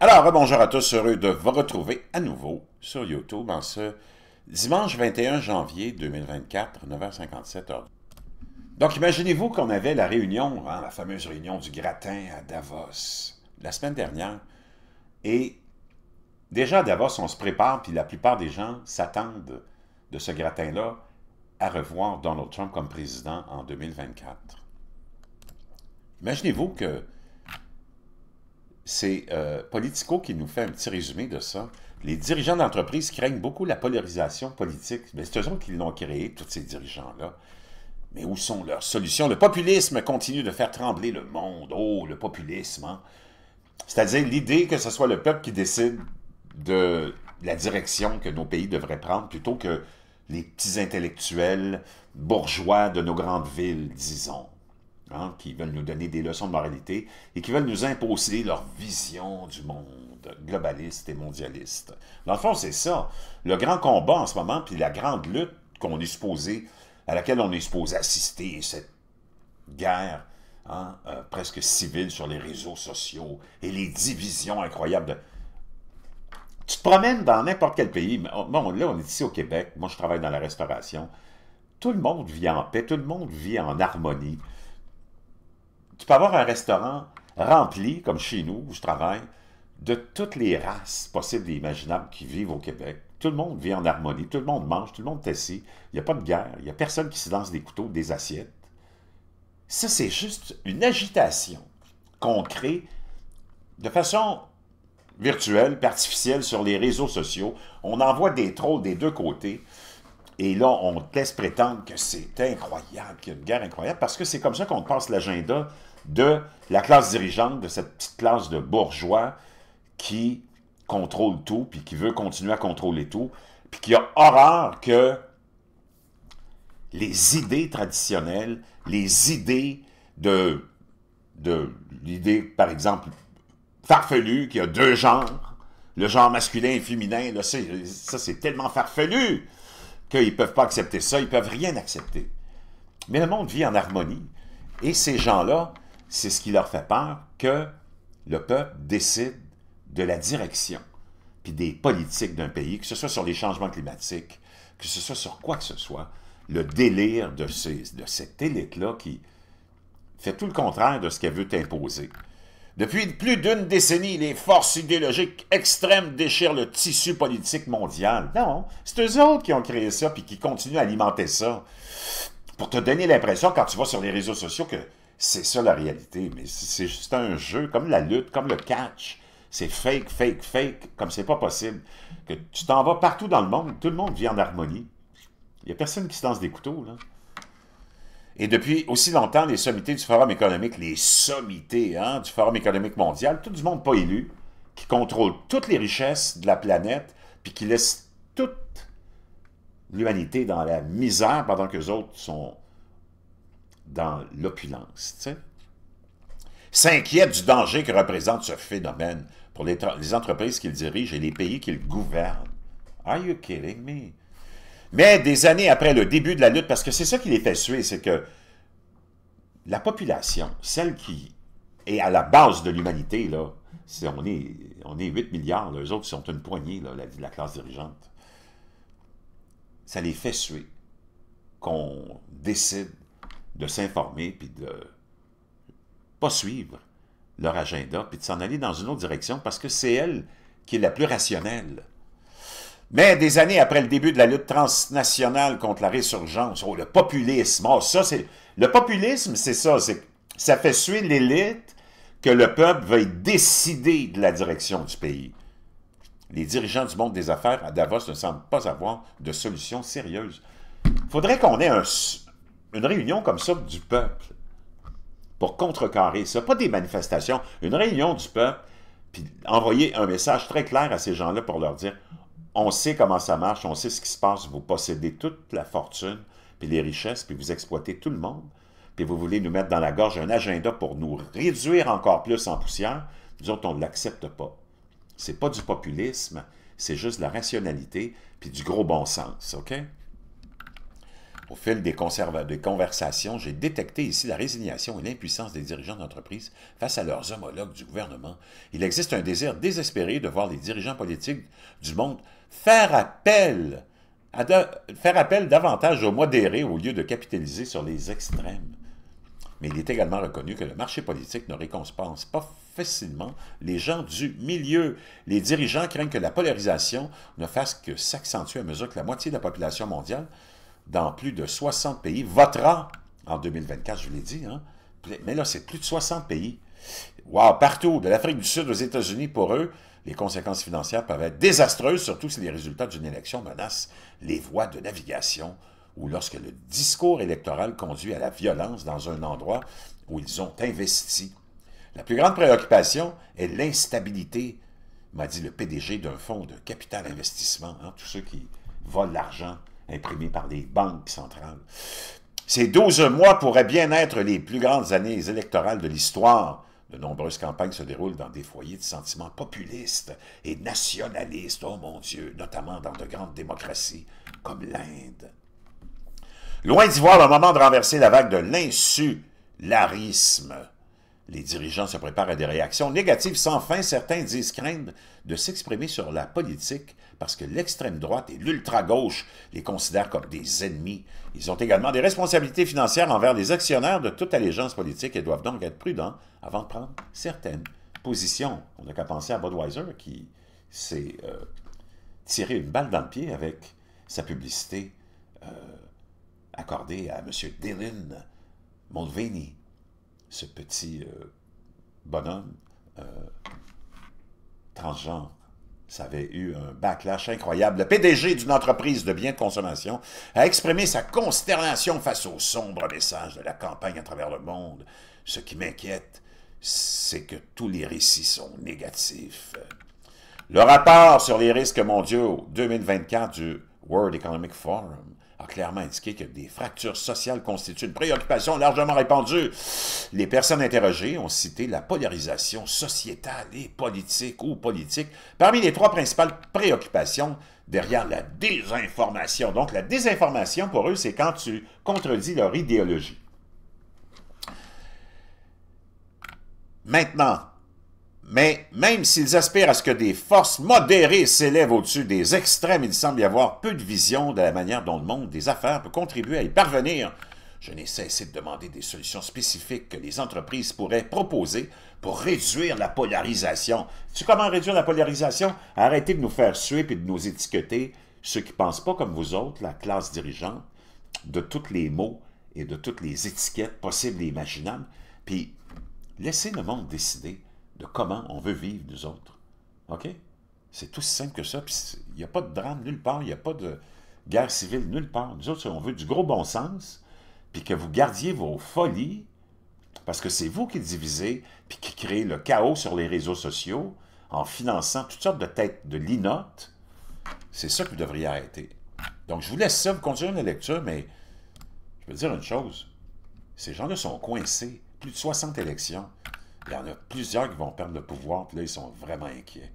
Alors, bonjour à tous, heureux de vous retrouver à nouveau sur YouTube en ce dimanche 21 janvier 2024, 9h57 Donc, imaginez-vous qu'on avait la réunion, hein, la fameuse réunion du gratin à Davos, la semaine dernière, et déjà à Davos, on se prépare, puis la plupart des gens s'attendent de ce gratin-là à revoir Donald Trump comme président en 2024. Imaginez-vous que c'est euh, Politico qui nous fait un petit résumé de ça. Les dirigeants d'entreprise craignent beaucoup la polarisation politique. Mais c'est eux qui l'ont créé, tous ces dirigeants-là. Mais où sont leurs solutions? Le populisme continue de faire trembler le monde. Oh, le populisme, hein? C'est-à-dire l'idée que ce soit le peuple qui décide de la direction que nos pays devraient prendre plutôt que les petits intellectuels bourgeois de nos grandes villes, disons. Hein, qui veulent nous donner des leçons de moralité et qui veulent nous imposer leur vision du monde globaliste et mondialiste. Dans le fond, c'est ça. Le grand combat en ce moment, puis la grande lutte qu'on est supposé, à laquelle on est supposé assister, cette guerre hein, euh, presque civile sur les réseaux sociaux et les divisions incroyables. Tu te promènes dans n'importe quel pays. Oh, bon, là, on est ici au Québec. Moi, je travaille dans la restauration. Tout le monde vit en paix, tout le monde vit en harmonie. Tu peux avoir un restaurant rempli, comme chez nous, où je travaille, de toutes les races possibles et imaginables qui vivent au Québec. Tout le monde vit en harmonie, tout le monde mange, tout le monde tessit. Il n'y a pas de guerre, il n'y a personne qui se lance des couteaux, des assiettes. Ça, c'est juste une agitation qu'on crée de façon virtuelle, artificielle sur les réseaux sociaux. On envoie des trolls des deux côtés. Et là, on te laisse prétendre que c'est incroyable, qu'il y a une guerre incroyable, parce que c'est comme ça qu'on passe l'agenda de la classe dirigeante, de cette petite classe de bourgeois qui contrôle tout, puis qui veut continuer à contrôler tout, puis qui a horreur que les idées traditionnelles, les idées de, de l'idée, par exemple, farfelue, qui a deux genres, le genre masculin et féminin, ça c'est tellement farfelu qu'ils ne peuvent pas accepter ça, ils ne peuvent rien accepter. Mais le monde vit en harmonie, et ces gens-là, c'est ce qui leur fait peur que le peuple décide de la direction, puis des politiques d'un pays, que ce soit sur les changements climatiques, que ce soit sur quoi que ce soit, le délire de, ces, de cette élite-là qui fait tout le contraire de ce qu'elle veut imposer. Depuis plus d'une décennie, les forces idéologiques extrêmes déchirent le tissu politique mondial. Non, c'est eux autres qui ont créé ça puis qui continuent à alimenter ça pour te donner l'impression, quand tu vas sur les réseaux sociaux, que c'est ça la réalité, mais c'est juste un jeu, comme la lutte, comme le catch. C'est fake, fake, fake, comme c'est pas possible. Que tu t'en vas partout dans le monde, tout le monde vit en harmonie. Il n'y a personne qui se lance des couteaux, là. Et depuis aussi longtemps, les sommités du Forum économique, les sommités hein, du Forum économique mondial, tout du monde pas élu, qui contrôle toutes les richesses de la planète, puis qui laisse toute l'humanité dans la misère pendant que les autres sont dans l'opulence. tu sais. S'inquiète du danger que représente ce phénomène pour les, entreprises qu'il dirige et les pays qu'il gouverne. Are you kidding me? Mais des années après le début de la lutte, parce que c'est ça qui les fait suer, c'est que la population, celle qui est à la base de l'humanité, là, on, est, on est 8 milliards, les autres sont une poignée, là, la, la classe dirigeante. Ça les fait suer qu'on décide de s'informer, puis de pas suivre leur agenda, puis de s'en aller dans une autre direction, parce que c'est elle qui est la plus rationnelle. Mais des années après le début de la lutte transnationale contre la résurgence, oh, le populisme, oh, ça c'est le populisme, c'est ça, ça fait suer l'élite que le peuple veuille décider de la direction du pays. Les dirigeants du monde des affaires à Davos ne semblent pas avoir de solution sérieuse. Il faudrait qu'on ait un, une réunion comme ça du peuple pour contrecarrer ça, pas des manifestations, une réunion du peuple, puis envoyer un message très clair à ces gens-là pour leur dire on sait comment ça marche, on sait ce qui se passe, vous possédez toute la fortune, puis les richesses, puis vous exploitez tout le monde, puis vous voulez nous mettre dans la gorge un agenda pour nous réduire encore plus en poussière, nous autres, on ne l'accepte pas. C'est pas du populisme, c'est juste de la rationalité, puis du gros bon sens, OK? Au fil des, conversations, j'ai détecté ici la résignation et l'impuissance des dirigeants d'entreprise face à leurs homologues du gouvernement. Il existe un désir désespéré de voir les dirigeants politiques du monde faire appel, faire appel davantage aux modérés au lieu de capitaliser sur les extrêmes. Mais il est également reconnu que le marché politique ne récompense pas facilement les gens du milieu. Les dirigeants craignent que la polarisation ne fasse que s'accentuer à mesure que la moitié de la population mondiale dans plus de 60 pays, votera en 2024, je vous l'ai dit, hein. mais là, c'est plus de 60 pays. Wow, partout, de l'Afrique du Sud aux États-Unis, pour eux, les conséquences financières peuvent être désastreuses, surtout si les résultats d'une élection menacent les voies de navigation ou lorsque le discours électoral conduit à la violence dans un endroit où ils ont investi. La plus grande préoccupation est l'instabilité, m'a dit le PDG d'un fonds de capital investissement, hein, tous ceux qui volent l'argent imprimés par les banques centrales. Ces 12 mois pourraient bien être les plus grandes années électorales de l'histoire. De nombreuses campagnes se déroulent dans des foyers de sentiments populistes et nationalistes, oh mon Dieu, notamment dans de grandes démocraties comme l'Inde. Loin d'y voir le moment de renverser la vague de l'insularisme, les dirigeants se préparent à des réactions négatives sans fin. Certains disent craindre de s'exprimer sur la politique parce que l'extrême droite et l'ultra-gauche les considèrent comme des ennemis. Ils ont également des responsabilités financières envers les actionnaires de toute allégeance politique et doivent donc être prudents avant de prendre certaines positions. On n'a qu'à penser à Budweiser qui s'est euh, tiré une balle dans le pied avec sa publicité euh, accordée à M. Dylan Mulvaney, ce petit euh, bonhomme transgenre ça avait eu un backlash incroyable. Le PDG d'une entreprise de biens de consommation a exprimé sa consternation face au sombre message de la campagne à travers le monde. Ce qui m'inquiète, c'est que tous les récits sont négatifs. Le rapport sur les risques mondiaux 2024 du World Economic Forum a clairement indiqué que des fractures sociales constituent une préoccupation largement répandue. Les personnes interrogées ont cité la polarisation sociétale et politique ou politique parmi les trois principales préoccupations derrière la désinformation. Donc la désinformation pour eux, c'est quand tu contredis leur idéologie. Maintenant, mais même s'ils aspirent à ce que des forces modérées s'élèvent au-dessus des extrêmes, il semble y avoir peu de vision de la manière dont le monde des affaires peut contribuer à y parvenir. Je n'ai cessé de demander des solutions spécifiques que les entreprises pourraient proposer pour réduire la polarisation. Tu comment réduire la polarisation? Arrêtez de nous faire suer et de nous étiqueter, ceux qui ne pensent pas comme vous autres, la classe dirigeante, de tous les mots et de toutes les étiquettes possibles et imaginables. Puis, laissez le monde décider de comment on veut vivre, nous autres. OK? C'est tout simple que ça. Il n'y a pas de drame nulle part, il n'y a pas de guerre civile nulle part. Nous autres, on veut du gros bon sens, puis que vous gardiez vos folies, parce que c'est vous qui divisez, puis qui créez le chaos sur les réseaux sociaux, en finançant toutes sortes de têtes de linotte. C'est ça que vous devriez arrêter. Donc, je vous laisse ça, vous continuer la lecture, mais je peux dire une chose. Ces gens-là sont coincés. Plus de 60 élections. Il y en a plusieurs qui vont perdre le pouvoir, puis là, ils sont vraiment inquiets.